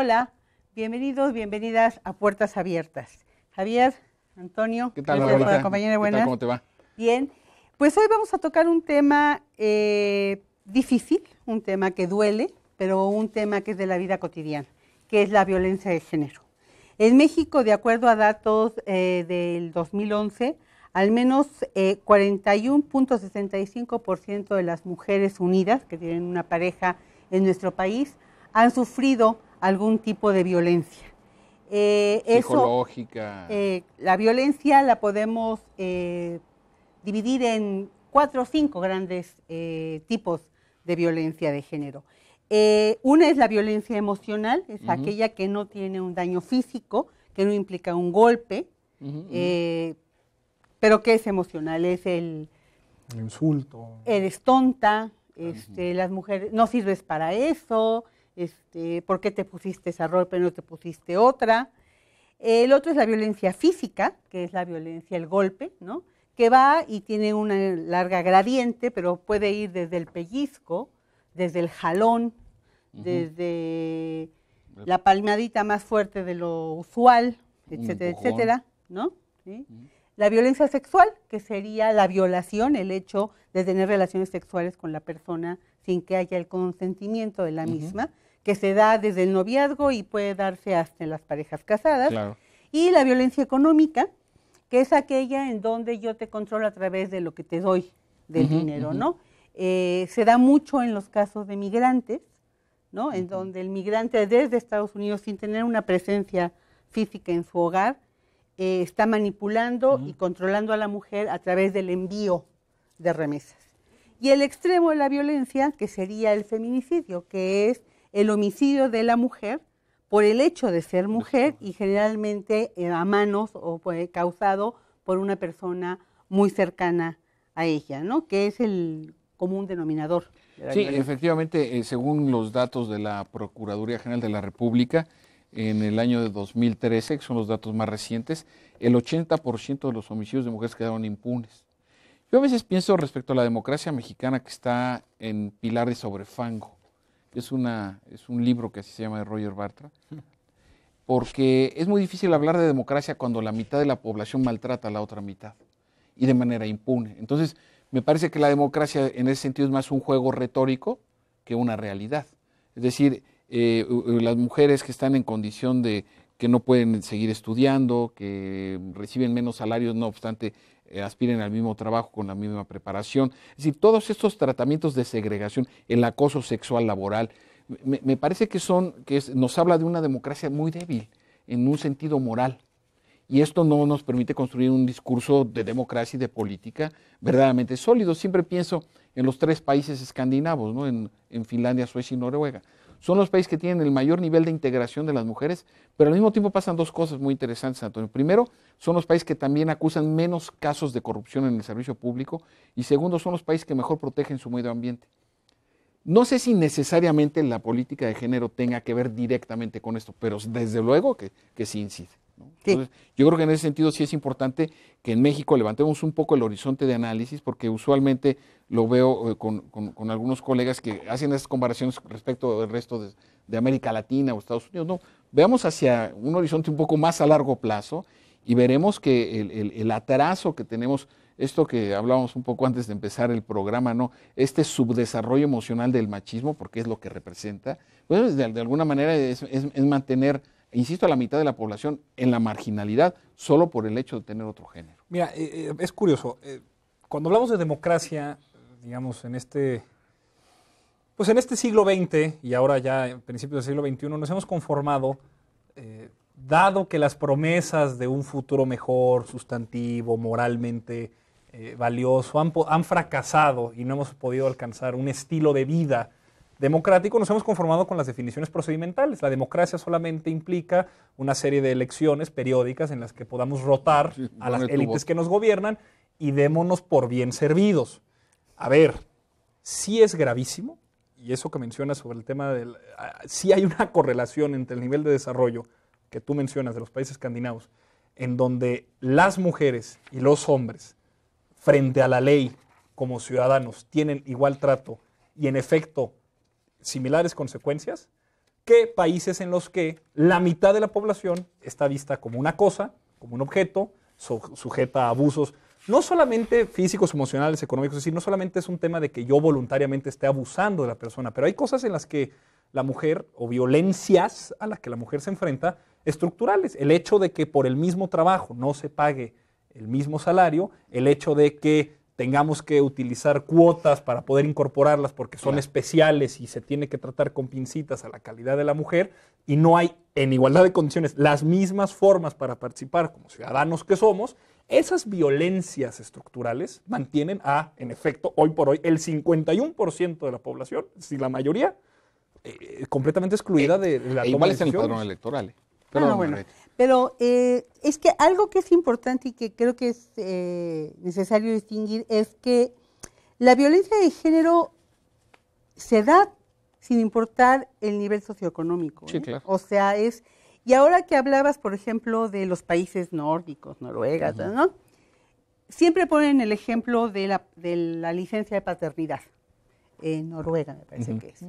Hola, bienvenidos, bienvenidas a Puertas Abiertas. Javier, Antonio, ¿qué tal, compañera? Buenas. ¿Qué tal, ¿Cómo te va? Bien. Pues hoy vamos a tocar un tema eh, difícil, un tema que duele, pero un tema que es de la vida cotidiana, que es la violencia de género. En México, de acuerdo a datos eh, del 2011, al menos eh, 41.65% de las mujeres unidas que tienen una pareja en nuestro país han sufrido algún tipo de violencia. Eh, Psicológica. Eh, la violencia la podemos eh, dividir en cuatro o cinco grandes eh, tipos de violencia de género. una es la violencia emocional, es aquella que no tiene un daño físico, que no implica un golpe, pero que es emocional, es el... El insulto. Eres tonta, este, las mujeres, no sirves para eso, este, por qué te pusiste esa ropa y no te pusiste otra. El otro es la violencia física, que es la violencia, el golpe, ¿no? que va y tiene una larga gradiente, pero puede ir desde el pellizco, desde el jalón, desde la palmadita más fuerte de lo usual, etcétera, etcétera, ¿no? La violencia sexual, que sería la violación, el hecho de tener relaciones sexuales con la persona sin que haya el consentimiento de la misma que se da desde el noviazgo y puede darse hasta en las parejas casadas. Y la violencia económica, que es aquella en donde yo te controlo a través de lo que te doy del dinero, ¿no? Eh, se da mucho en los casos de migrantes, ¿no? En donde el migrante desde Estados Unidos, sin tener una presencia física en su hogar, eh, está manipulando y controlando a la mujer a través del envío de remesas. Y el extremo de la violencia, que sería el feminicidio, que es el homicidio de la mujer por el hecho de ser mujer y generalmente eh, a manos o pues, causado por una persona muy cercana a ella, ¿no? Que es el común denominador. sí, efectivamente, eh, según los datos de la Procuraduría General de la República, en el año de 2013, que son los datos más recientes, el 80% de los homicidios de mujeres quedaron impunes. Yo a veces pienso respecto a la democracia mexicana que está en pilares sobre fango es, una, es un libro que así se llama de Roger Bartra, porque es muy difícil hablar de democracia cuando la mitad de la población maltrata a la otra mitad y de manera impune. Entonces, me parece que la democracia en ese sentido es más un juego retórico que una realidad. Es decir, eh, las mujeres que están en condición de que no pueden seguir estudiando, que reciben menos salarios, no obstante eh, aspiren al mismo trabajo con la misma preparación. Es decir, todos estos tratamientos de segregación, el acoso sexual laboral, me, parece que son, que nos habla de una democracia muy débil en un sentido moral. Y esto no nos permite construir un discurso de democracia y de política verdaderamente sólido. Siempre pienso en los tres países escandinavos, en Finlandia, Suecia y Noruega son los países que tienen el mayor nivel de integración de las mujeres, pero al mismo tiempo pasan dos cosas muy interesantes, Antonio. Primero, son los países que también acusan menos casos de corrupción en el servicio público y segundo, son los países que mejor protegen su medio ambiente. No sé si necesariamente la política de género tenga que ver directamente con esto, pero desde luego que, sí incide yo creo que en ese sentido sí es importante que en México levantemos un poco el horizonte de análisis, porque usualmente lo veo eh, con, algunos colegas que hacen estas comparaciones respecto del resto de, América Latina o Estados Unidos. No, veamos hacia un horizonte un poco más a largo plazo y veremos que el, atraso que tenemos, esto que hablábamos un poco antes de empezar el programa, ¿no? Este subdesarrollo emocional del machismo, porque es lo que representa, pues de, alguna manera es mantener insisto, a la mitad de la población en la marginalidad solo por el hecho de tener otro género. Mira, eh, eh, es curioso. Eh, cuando hablamos de democracia, digamos, en este, pues en este siglo XX y ahora ya en principios del siglo XXI, nos hemos conformado, dado que las promesas de un futuro mejor, sustantivo, moralmente valioso, han fracasado y no hemos podido alcanzar un estilo de vida democrático, nos hemos conformado con las definiciones procedimentales. La democracia solamente implica una serie de elecciones periódicas en las que podamos rotar a las élites que nos gobiernan y démonos por bien servidos. A ver, sí es gravísimo, y eso que mencionas sobre el tema del... Ah, si hay una correlación entre el nivel de desarrollo que tú mencionas de los países escandinavos, en donde las mujeres y los hombres, frente a la ley como ciudadanos, tienen igual trato y en efecto similares consecuencias que países en los que la mitad de la población está vista como una cosa, como un objeto, sujeta a abusos, no solamente físicos, emocionales, económicos, es decir, no solamente es un tema de que yo voluntariamente esté abusando de la persona, pero hay cosas en las que la mujer o violencias a las que la mujer se enfrenta estructurales. El hecho de que por el mismo trabajo no se pague el mismo salario, el hecho de que tengamos que utilizar cuotas para poder incorporarlas porque son especiales y se tiene que tratar con pincitas a la calidad de la mujer y no hay en igualdad de condiciones las mismas formas para participar como ciudadanos que somos, esas violencias estructurales mantienen a, en efecto, hoy por hoy, el 51% de la población, si la mayoría, eh, completamente excluida de, eh, de la e toma igual es el padrón electoral. Eh. Ah, bueno. Pero eh, es que algo que es importante y que creo que es eh, necesario distinguir es que la violencia de género se da sin importar el nivel socioeconómico. Sí, ¿eh? claro. O sea, es... Y ahora que hablabas, por ejemplo, de los países nórdicos, Noruega, ¿no? Siempre ponen el ejemplo de la, licencia de paternidad en Noruega, me parece que es,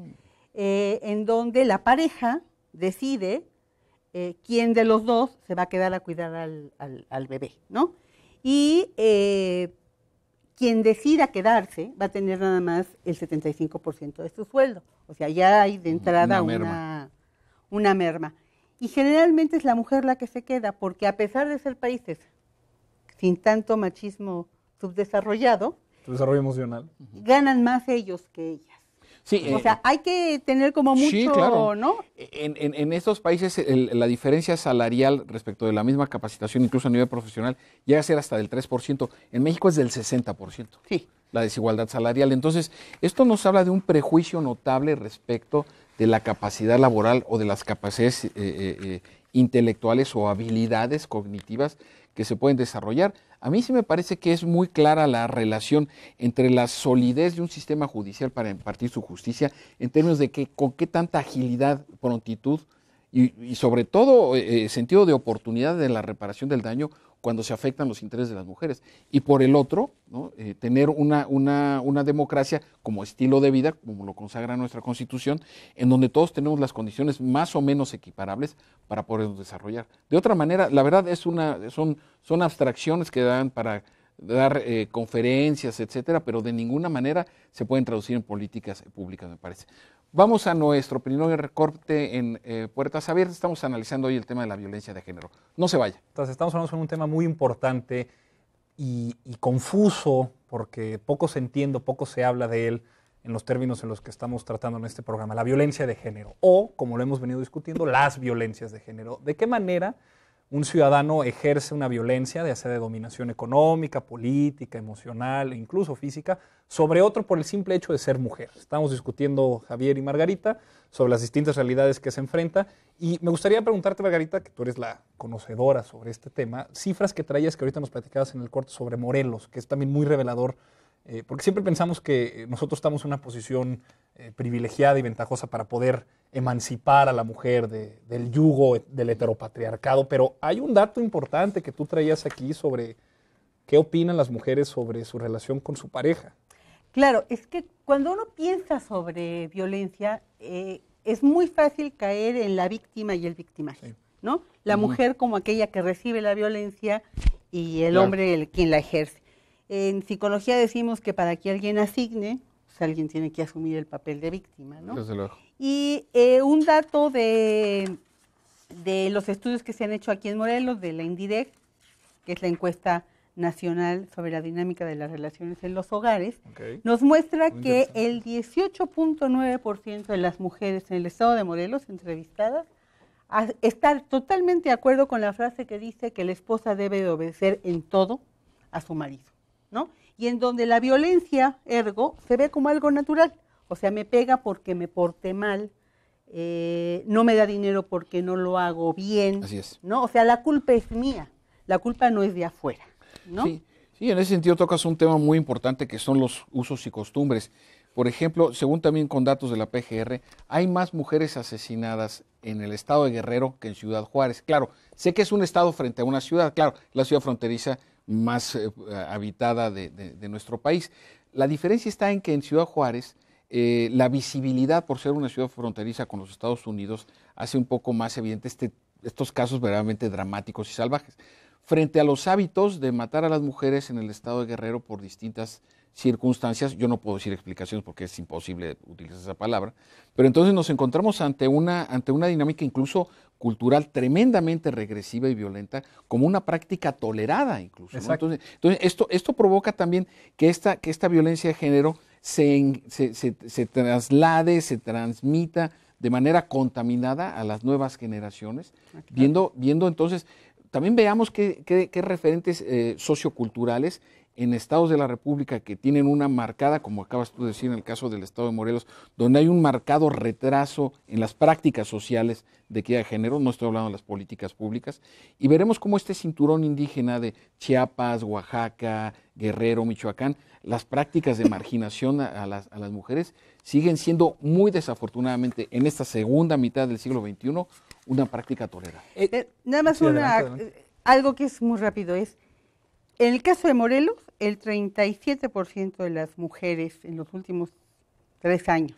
en donde la pareja decide eh, quién de los dos se va a quedar a cuidar al, bebé, ¿no? Y eh, quien decida quedarse va a tener nada más el 75% de su sueldo. O sea, ya hay de entrada una merma. merma. Y generalmente es la mujer la que se queda, porque a pesar de ser países sin tanto machismo subdesarrollado, desarrollo emocional. Ganan más ellos que ellas. Sí, o eh, sea, hay que tener como mucho, ¿no? En, en, estos países la diferencia salarial respecto de la misma capacitación, incluso a nivel profesional, llega a ser hasta del 3%. En México es del 60%. Sí. La desigualdad salarial. Entonces, esto nos habla de un prejuicio notable respecto de la capacidad laboral o de las capacidades eh, eh, intelectuales o habilidades cognitivas que se pueden desarrollar. A mí sí me parece que es muy clara la relación entre la solidez de un sistema judicial para impartir su justicia en términos de que con qué tanta agilidad, prontitud y, sobre todo eh, eh, sentido de oportunidad de la reparación del daño cuando se afectan los intereses de las mujeres. Y por el otro, eh, tener una, una, democracia como estilo de vida, como lo consagra nuestra Constitución, en donde todos tenemos las condiciones más o menos equiparables para podernos desarrollar. De otra manera, la verdad es una, son, son abstracciones que dan para dar eh, conferencias, etcétera, pero de ninguna manera se pueden traducir en políticas públicas, me parece. Vamos a nuestro primer recorte en eh, Puertas Abiertas. Estamos analizando hoy el tema de la violencia de género. No se vaya. estamos hablando de un tema muy importante y, confuso, porque poco se entiende, poco se habla de él en los términos en los que estamos tratando en este programa, la violencia de género, o, como lo hemos venido discutiendo, las violencias de género. ¿De qué manera un ciudadano ejerce una violencia, de sea de dominación económica, política, emocional, e incluso física, sobre otro por el simple hecho de ser mujer. Estamos discutiendo Javier y Margarita sobre las distintas realidades que se enfrenta y me gustaría preguntarte, Margarita, que tú eres la conocedora sobre este tema, cifras que traías que ahorita nos platicabas en el corte sobre Morelos, que es también muy revelador eh, porque siempre pensamos que eh, nosotros estamos en una posición eh, privilegiada y ventajosa para poder emancipar a la mujer del yugo del heteropatriarcado, pero hay un dato importante que tú traías aquí sobre qué opinan las mujeres sobre su relación con su pareja. Claro, es que cuando uno piensa sobre violencia, es muy fácil caer en la víctima y el victimaje, ¿no? La mujer como aquella que recibe la violencia y el hombre el, quien la ejerce. En psicología decimos que para que alguien asigne, pues, alguien tiene que asumir el papel de víctima, ¿no? Y eh, un dato de, los estudios que se han hecho aquí en Morelos, de la INDIREC, que es la encuesta nacional sobre la dinámica de las relaciones en los hogares, nos muestra que el 18.9% de las mujeres en el estado de Morelos entrevistadas está totalmente de acuerdo con la frase que dice que la esposa debe de obedecer en todo a su marido. Y en donde la violencia, ergo, se ve como algo natural. O sea, me pega porque me porte mal, eh, no me da dinero porque no lo hago bien. Así es. ¿no? O sea, la culpa es mía, la culpa no es de afuera. Sí. sí, en ese sentido tocas un tema muy importante que son los usos y costumbres. Por ejemplo, según también con datos de la PGR, hay más mujeres asesinadas en el estado de Guerrero que en Ciudad Juárez. Claro, sé que es un estado frente a una ciudad, claro, la ciudad fronteriza más eh, habitada de, nuestro país. La diferencia está en que en Ciudad Juárez eh, la visibilidad, por ser una ciudad fronteriza con los Estados Unidos, hace un poco más evidente este, estos casos verdaderamente dramáticos y salvajes. Frente a los hábitos de matar a las mujeres en el estado de Guerrero por distintas circunstancias, yo no puedo decir explicaciones porque es imposible utilizar esa palabra, pero entonces nos encontramos ante una, ante una dinámica incluso cultural tremendamente regresiva y violenta, como una práctica tolerada incluso. Entonces, entonces esto, esto provoca también que esta, que esta violencia de género se, se, traslade, se transmita de manera contaminada a las nuevas generaciones, ah, viendo, viendo entonces, también veamos qué, referentes eh, socioculturales en estados de la República que tienen una marcada, como acabas tú de decir en el caso del estado de Morelos, donde hay un marcado retraso en las prácticas sociales de queda de género, no estoy hablando de las políticas públicas, y veremos cómo este cinturón indígena de Chiapas, Oaxaca, Guerrero, Michoacán, las prácticas de marginación a, las, mujeres siguen siendo muy desafortunadamente en esta segunda mitad del siglo XXI una práctica tolerada. Eh, eh, nada más una, eh, algo que es muy rápido es en el caso de Morelos, el 37% de las mujeres en los últimos tres años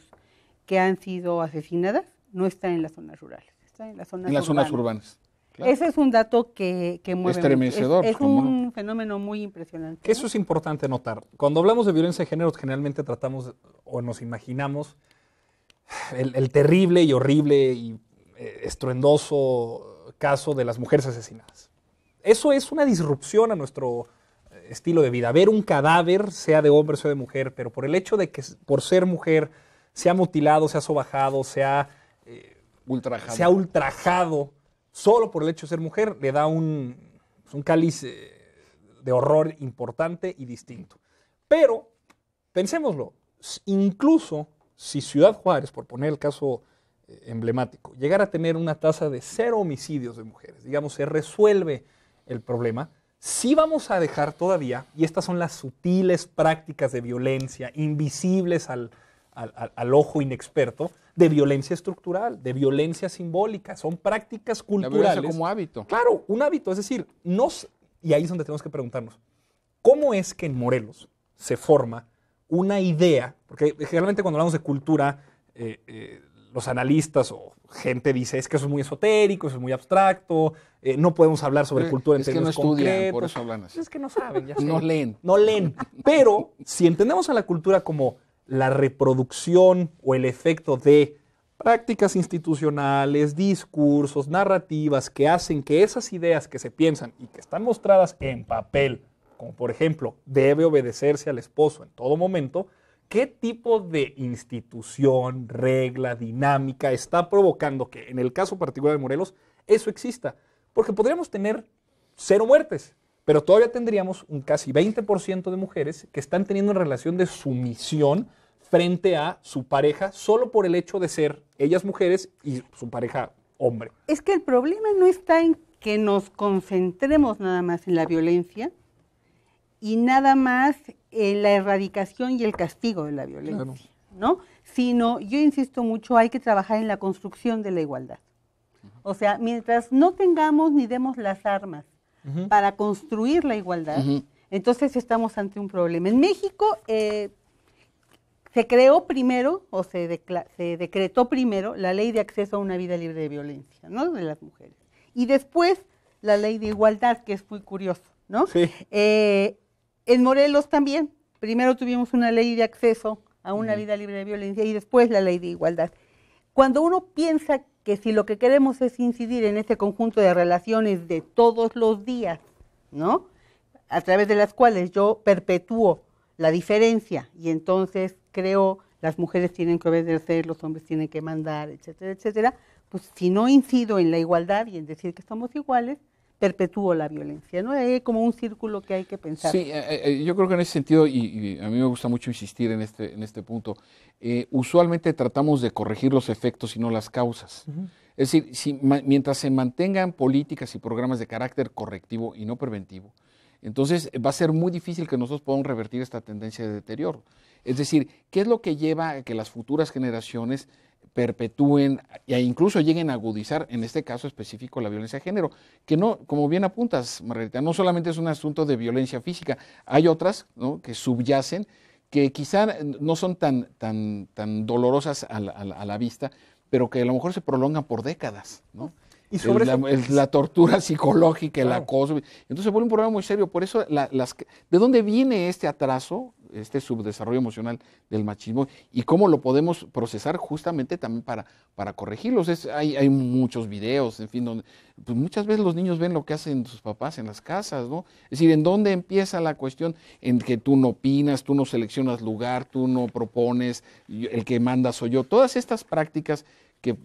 que han sido asesinadas no están en las zonas rurales, están en las zonas, en las urbanas. zonas urbanas. Ese es un dato que, que mueve. Es, un fenómeno muy impresionante. Eso es importante notar. Cuando hablamos de violencia de género, generalmente tratamos o nos imaginamos el, terrible y horrible y eh, estruendoso caso de las mujeres asesinadas. Eso es una disrupción a nuestro eh, estilo de vida. Ver un cadáver, sea de hombre, sea de mujer, pero por el hecho de que por ser mujer se ha mutilado, se ha sobajado, eh, se ha, ultrajado. solo por el hecho de ser mujer, le da un, pues, cáliz eh, de horror importante y distinto. Pero, pensémoslo, incluso si Ciudad Juárez, por poner el caso emblemático, llegara a tener una tasa de cero homicidios de mujeres, digamos, se resuelve el problema, si vamos a dejar todavía, y estas son las sutiles prácticas de violencia, invisibles al, ojo inexperto, de violencia estructural, de violencia simbólica, son prácticas culturales. como hábito. Claro, un hábito, es decir, y ahí es donde tenemos que preguntarnos, ¿cómo es que en Morelos se forma una idea? Porque generalmente cuando hablamos de cultura, eh, eh, los analistas o gente dice, es que eso es muy esotérico, es muy abstracto, eh, no podemos hablar sobre eh, cultura en términos Es que no estudian, Es que no saben, ya No leen. No leen. Pero si entendemos a la cultura como la reproducción o el efecto de prácticas institucionales, discursos, narrativas que hacen que esas ideas que se piensan y que están mostradas en papel, como por ejemplo, debe obedecerse al esposo en todo momento, ¿Qué tipo de institución, regla, dinámica está provocando que en el caso particular de Morelos eso exista? Porque podríamos tener cero muertes, pero todavía tendríamos un casi 20% de mujeres que están teniendo una relación de sumisión frente a su pareja solo por el hecho de ser ellas mujeres y su pareja hombre. Es que el problema no está en que nos concentremos nada más en la violencia y nada más eh, la erradicación y el castigo de la violencia, ¿no? Sino, yo insisto mucho, hay que trabajar en la construcción de la igualdad. O sea, mientras no tengamos ni demos las armas para construir la igualdad, entonces estamos ante un problema. En México eh, se creó primero, o se, decretó primero, la ley de acceso a una vida libre de violencia, ¿no? De las mujeres. Y después la ley de igualdad, que es muy curioso, ¿no? Eh, en Morelos también, primero tuvimos una ley de acceso a una vida libre de violencia y después la ley de igualdad. Cuando uno piensa que si lo que queremos es incidir en ese conjunto de relaciones de todos los días, ¿no? A través de las cuales yo perpetúo la diferencia y entonces creo las mujeres tienen que obedecer, los hombres tienen que mandar, etcétera, etcétera, pues si no incido en la igualdad y en decir que somos iguales, perpetuó la violencia. ¿no? Hay como un círculo que hay que pensar. Sí, eh, eh, eh, yo creo que en ese sentido, y, a mí me gusta mucho insistir en este, en este punto, usualmente tratamos de corregir los efectos y no las causas. Es decir, si, mientras se mantengan políticas y programas de carácter correctivo y no preventivo, entonces va a ser muy difícil que nosotros podamos revertir esta tendencia de deterioro. Es decir, ¿qué es lo que lleva a que las futuras generaciones perpetúen e incluso lleguen a agudizar, en este caso específico, la violencia de género, que no, como bien apuntas, Margarita, no solamente es un asunto de violencia física, hay otras ¿no? que subyacen, que quizá no son tan, tan, tan dolorosas a la, vista, pero que a lo mejor se prolongan por décadas, ¿no? Y sobre la, tortura psicológica, el acoso. Entonces se vuelve un problema muy serio. Por eso, las, ¿de dónde viene este atraso? este subdesarrollo emocional del machismo y cómo lo podemos procesar justamente también para, para corregirlos. Es, hay, muchos videos, en fin, donde pues, muchas veces los niños ven lo que hacen sus papás en las casas, ¿no? Es decir, ¿en dónde empieza la cuestión? En que tú no opinas, tú no seleccionas lugar, tú no propones, el que manda soy yo. Todas estas prácticas que,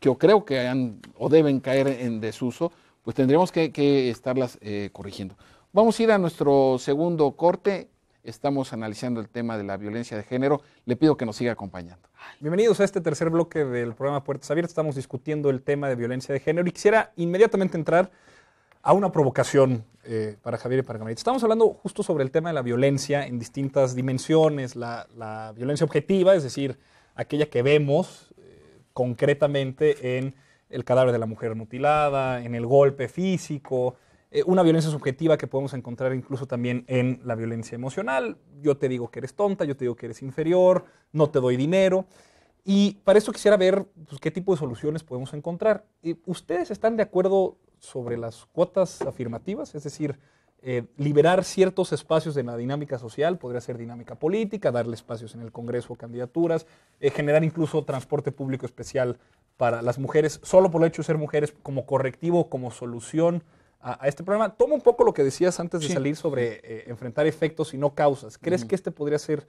yo creo que han o deben caer en desuso, pues tendremos que, que estarlas eh, corrigiendo. Vamos a ir a nuestro segundo corte Estamos analizando el tema de la violencia de género. Le pido que nos siga acompañando. Bienvenidos a este tercer bloque del programa Puertas Abiertas. Estamos discutiendo el tema de violencia de género y quisiera inmediatamente entrar a una provocación eh, para Javier y para Camarita. Estamos hablando justo sobre el tema de la violencia en distintas dimensiones, la, violencia objetiva, es decir, aquella que vemos eh, concretamente en el cadáver de la mujer mutilada, en el golpe físico, eh, una violencia subjetiva que podemos encontrar incluso también en la violencia emocional. Yo te digo que eres tonta, yo te digo que eres inferior, no te doy dinero. Y para eso quisiera ver pues, qué tipo de soluciones podemos encontrar. ¿Ustedes están de acuerdo sobre las cuotas afirmativas? Es decir, eh, liberar ciertos espacios en la dinámica social, podría ser dinámica política, darle espacios en el Congreso, candidaturas, eh, generar incluso transporte público especial para las mujeres, solo por el hecho de ser mujeres, como correctivo, como solución a, este problema. Toma un poco lo que decías antes de salir sobre eh, enfrentar efectos y no causas. ¿Crees que este podría ser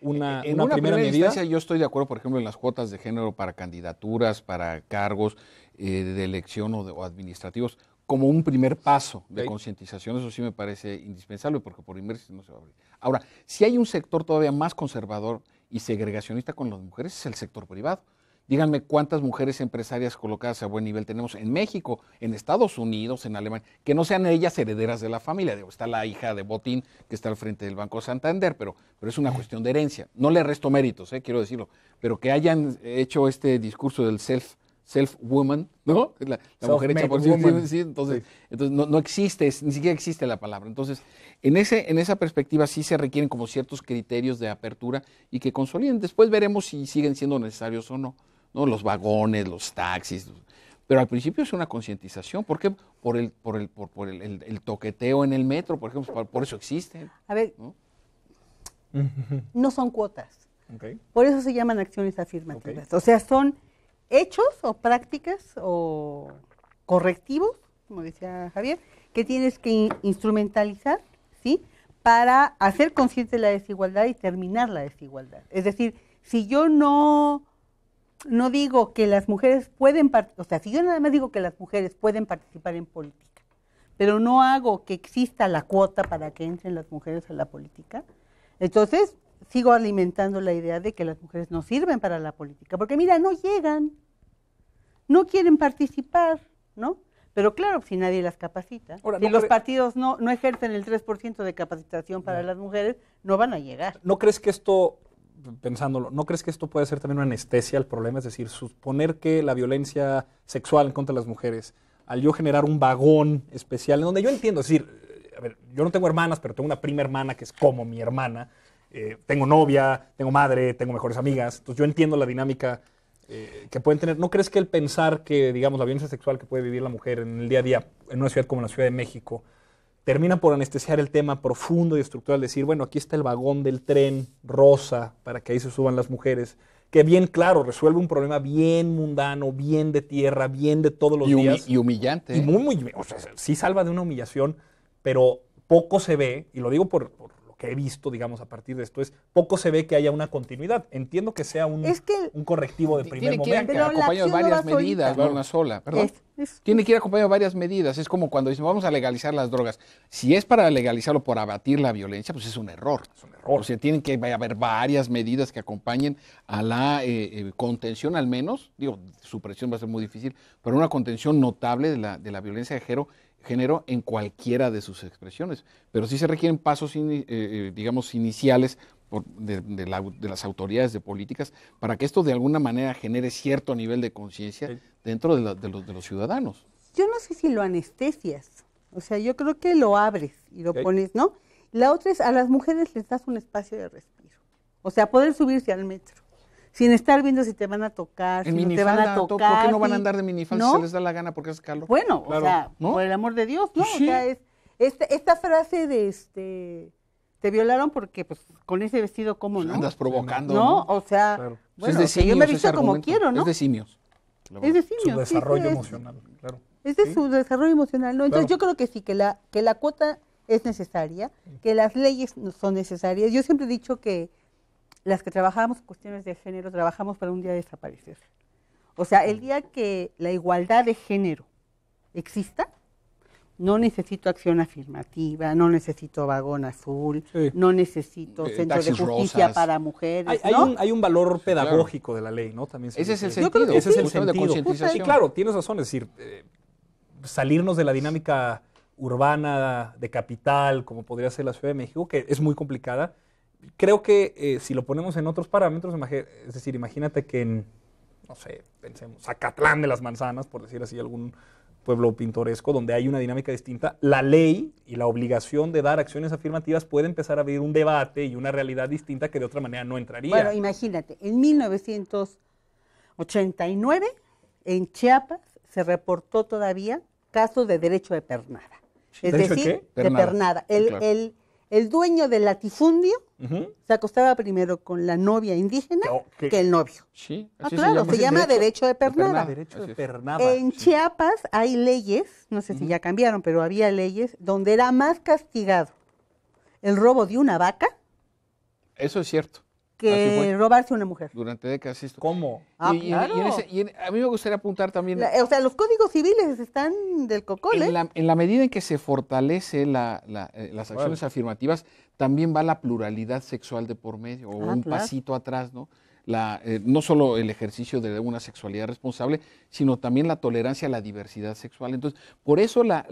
una, una, primera, medida? yo estoy de acuerdo, por ejemplo, en las cuotas de género para candidaturas, para cargos eh, de elección o, administrativos, como un primer paso de concientización. Eso sí me parece indispensable porque por inmersión no se va a abrir. Ahora, si hay un sector todavía más conservador y segregacionista con las mujeres, es el sector privado. Díganme cuántas mujeres empresarias colocadas a buen nivel tenemos en México, en Estados Unidos, en Alemania, que no sean ellas herederas de la familia. Digo, está la hija de Botín que está al frente del Banco Santander, pero, pero es una cuestión de herencia. No le resto méritos, eh, quiero decirlo, pero que hayan hecho este discurso del self self-woman, ¿no? La, mujer hecha por sí, misma, entonces, entonces no, no, existe, ni siquiera existe la palabra. Entonces, en, ese, en esa perspectiva sí se requieren como ciertos criterios de apertura y que consoliden. Después veremos si siguen siendo necesarios o no. ¿no? los vagones, los taxis. Pero al principio es una concientización. ¿Por qué? Por el, por el, por, el, toqueteo en el metro, por ejemplo, por, eso existen. A ver, ¿no? son cuotas. Por eso se llaman acciones afirmativas. O sea, son hechos o prácticas o correctivos, como decía Javier, que tienes que instrumentalizar, ¿sí? Para hacer consciente la desigualdad y terminar la desigualdad. Es decir, si yo no no digo que las mujeres pueden, o sea, si yo nada más digo que las mujeres pueden participar en política, pero no hago que exista la cuota para que entren las mujeres a la política, entonces sigo alimentando la idea de que las mujeres no sirven para la política, porque mira, no llegan, no quieren participar, ¿no? Pero claro, si nadie las capacita, si los partidos no, no ejercen el 3% de capacitación para las mujeres, no van a llegar. ¿No crees que esto pensándolo, ¿no crees que esto puede ser también una anestesia al problema? Es decir, suponer que la violencia sexual contra las mujeres, al yo generar un vagón especial, en donde yo entiendo, es decir, a ver, yo no tengo hermanas, pero tengo una prima hermana que es como mi hermana, eh, tengo novia, tengo madre, tengo mejores amigas, entonces yo entiendo la dinámica eh, que pueden tener. ¿No crees que el pensar que, digamos, la violencia sexual que puede vivir la mujer en el día a día en una ciudad como la Ciudad de México, termina por anestesiar el tema profundo y estructural, decir, bueno, aquí está el vagón del tren rosa para que ahí se suban las mujeres, que bien claro resuelve un problema bien mundano, bien de tierra, bien de todos los días. Y humillante. Y ¿eh? muy, muy, o sea, sí salva de una humillación, pero poco se ve, y lo digo por que he visto, digamos, a partir de esto es, poco se ve que haya una continuidad. Entiendo que sea un, un correctivo de primer momento. Que acompañado de varias medidas, ¿no? una sola, perdón. tiene que ir acompañado de varias medidas. Es como cuando dicen, vamos a legalizar las drogas. Si es para legalizarlo por abatir la violencia, pues es un error. Es un error. O sea, tienen que haber varias medidas que acompañen a la eh, eh, contención al menos. Digo, supresión va a ser muy difícil, pero una contención notable de la, de la violencia de género género en cualquiera de sus expresiones. Pero sí se requieren pasos, eh, eh, digamos, iniciales por, de, las autoridades de políticas para que esto de alguna manera genere cierto nivel de conciencia dentro de, los, de los ciudadanos. Yo no sé si lo anestesias, o sea, yo creo que lo abres y lo pones, ¿no? La otra es, a las mujeres les das un espacio de respiro, o sea, poder subirse al metro sin estar viendo si te van a tocar, si no te van a tocar. ¿Por qué no van a andar de minifalda si se les da la gana porque es calor? Bueno, o sea, por el amor de Dios, ¿no? Pues o sea, es, esta, esta frase de este te violaron porque pues con ese vestido cómo pues no andas provocando no, o sea bueno, es de simios, yo me visto como quiero no es de simios es de simios su desarrollo emocional es, claro es de su desarrollo emocional no entonces yo creo que sí que la que la cuota es necesaria que las leyes son necesarias yo siempre he dicho que las que trabajamos cuestiones de género trabajamos para un día desaparecer. O sea, el día que la igualdad de género exista, no necesito acción afirmativa, no necesito vagón azul, no necesito eh, centro de justicia para mujeres. Hay, un, hay, un, valor pedagógico de la ley, ¿no? También Ese es el sentido. Ese es el sentido. Y claro, tienes razón, es decir, eh, salirnos de la dinámica urbana, de capital, como podría ser la Ciudad de México, que es muy complicada, creo que eh, si lo ponemos en otros parámetros, es decir, imagínate que en, no sé, pensemos, Zacatlán de las Manzanas, por decir así, algún pueblo pintoresco, donde hay una dinámica distinta, la ley y la obligación de dar acciones afirmativas puede empezar a abrir un debate y una realidad distinta que de otra manera no entraría. Bueno, imagínate, en 1989, en Chiapas, se reportó todavía casos de derecho de pernada. Es decir, de, pernada. el el dueño del latifundio se acostaba primero con la novia indígena oh, que el novio. Sí, ah, claro, se llama, derecho, de pernada. derecho de pernada. En Chiapas hay leyes, no sé si ya cambiaron, pero había leyes donde era más castigado el robo de una vaca. Eso es cierto que robarse una mujer. Durante décadas esto. ¿Cómo? Ah, y, claro. y, a mí me gustaría apuntar también... o sea, los códigos civiles están del cocole ¿eh? en, la, medida en que se fortalece eh, las acciones afirmativas, también va la pluralidad sexual de por medio, o ah, un pasito atrás, ¿no? La, eh, no solo el ejercicio de una sexualidad responsable, sino también la tolerancia a la diversidad sexual. Entonces, por eso la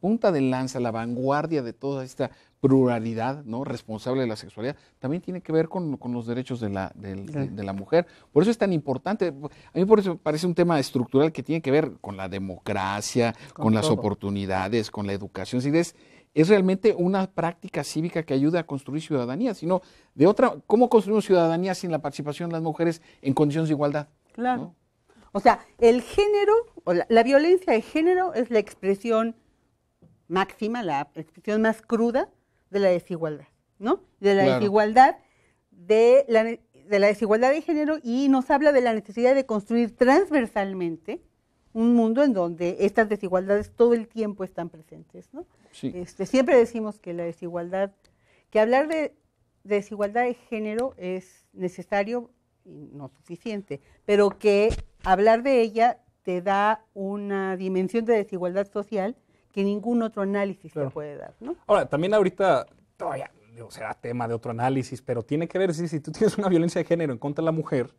punta de lanza, la vanguardia de toda esta pluralidad ¿no? responsable de la sexualidad, también tiene que ver con, los derechos de la, la, mujer. Por eso es tan importante, a mí por eso parece un tema estructural que tiene que ver con la democracia, con, las oportunidades, con la educación. Si es, es realmente una práctica cívica que ayuda a construir ciudadanía, sino de otra, ¿cómo construimos ciudadanía sin la participación de las mujeres en condiciones de igualdad? Claro. O sea, el género, o la violencia de género es la expresión máxima, la expresión más cruda de la desigualdad, ¿no? De la desigualdad de la, desigualdad de género y nos habla de la necesidad de construir transversalmente un mundo en donde estas desigualdades todo el tiempo están presentes, ¿no? Este, siempre decimos que la desigualdad, que hablar de desigualdad de género es necesario y no suficiente, pero que hablar de ella te da una dimensión de desigualdad social que ningún otro análisis claro. puede dar. ¿no? Ahora, también ahorita todavía sea, será tema de otro análisis, pero tiene que ver si, si tú tienes una violencia de género en contra de la mujer,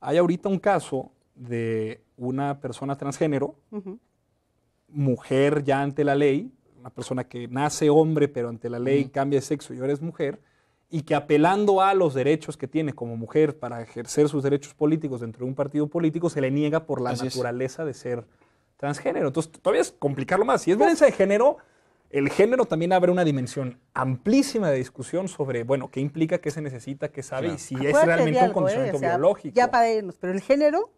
hay ahorita un caso de una persona transgénero, mujer ya ante la ley, una persona que nace hombre pero ante la ley cambia de sexo y ahora es mujer, y que apelando a los derechos que tiene como mujer para ejercer sus derechos políticos dentro de un partido político, se le niega por la naturaleza de ser transgénero. Entonces, todavía es complicarlo más. Si es pues violencia de género, el género también abre una dimensión amplísima de discusión sobre, bueno, qué implica, qué se necesita, qué sabe, y si es realmente un ¿eh? condicionamiento biológico. Ya para irnos, pero el género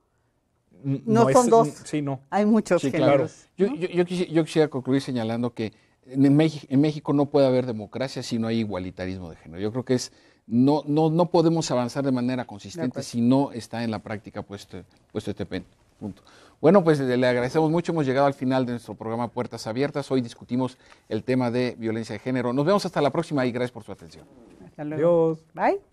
no, son dos. Sí, Hay muchos géneros. Yo, yo, quisiera, concluir señalando que en México, no puede haber democracia si no hay igualitarismo de género. Yo creo que es no, no, no podemos avanzar de manera consistente si no está en la práctica puesto, puesto este pen. Bueno, pues eh, le agradecemos mucho. Hemos llegado al final de nuestro programa Puertas Abiertas. Hoy discutimos el tema de violencia de género. Nos vemos hasta la próxima y gracias por su atención. Hasta luego. Adiós. Bye.